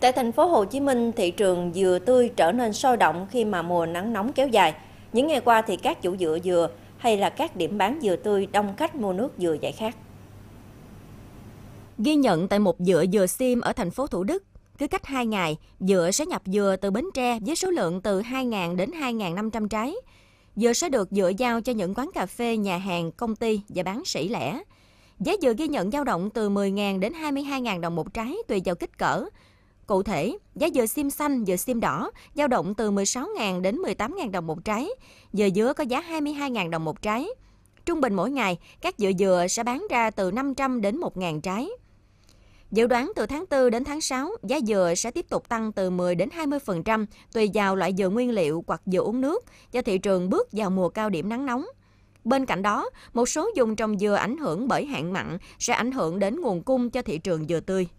Tại thành phố Hồ Chí Minh, thị trường dừa tươi trở nên sôi động khi mà mùa nắng nóng kéo dài. Những ngày qua thì các chủ dựa dừa hay là các điểm bán dừa tươi đông khách mua nước dừa giải khát. Ghi nhận tại một dựa dừa sim ở thành phố Thủ Đức, cứ cách 2 ngày, dựa sẽ nhập dừa từ Bến Tre với số lượng từ 2.000 đến 2.500 trái. Dừa sẽ được dựa giao cho những quán cà phê, nhà hàng, công ty và bán sỉ lẻ. Giá dừa ghi nhận dao động từ 10.000 đến 22.000 đồng một trái tùy vào kích cỡ, Cụ thể, giá dừa xiêm xanh, dừa xiêm đỏ dao động từ 16.000 đến 18.000 đồng một trái, dừa dứa có giá 22.000 đồng một trái. Trung bình mỗi ngày, các dừa dừa sẽ bán ra từ 500 đến 1.000 trái. Dự đoán từ tháng 4 đến tháng 6, giá dừa sẽ tiếp tục tăng từ 10 đến 20% tùy vào loại dừa nguyên liệu hoặc dừa uống nước do thị trường bước vào mùa cao điểm nắng nóng. Bên cạnh đó, một số dùng trồng dừa ảnh hưởng bởi hạn mặn sẽ ảnh hưởng đến nguồn cung cho thị trường dừa tươi.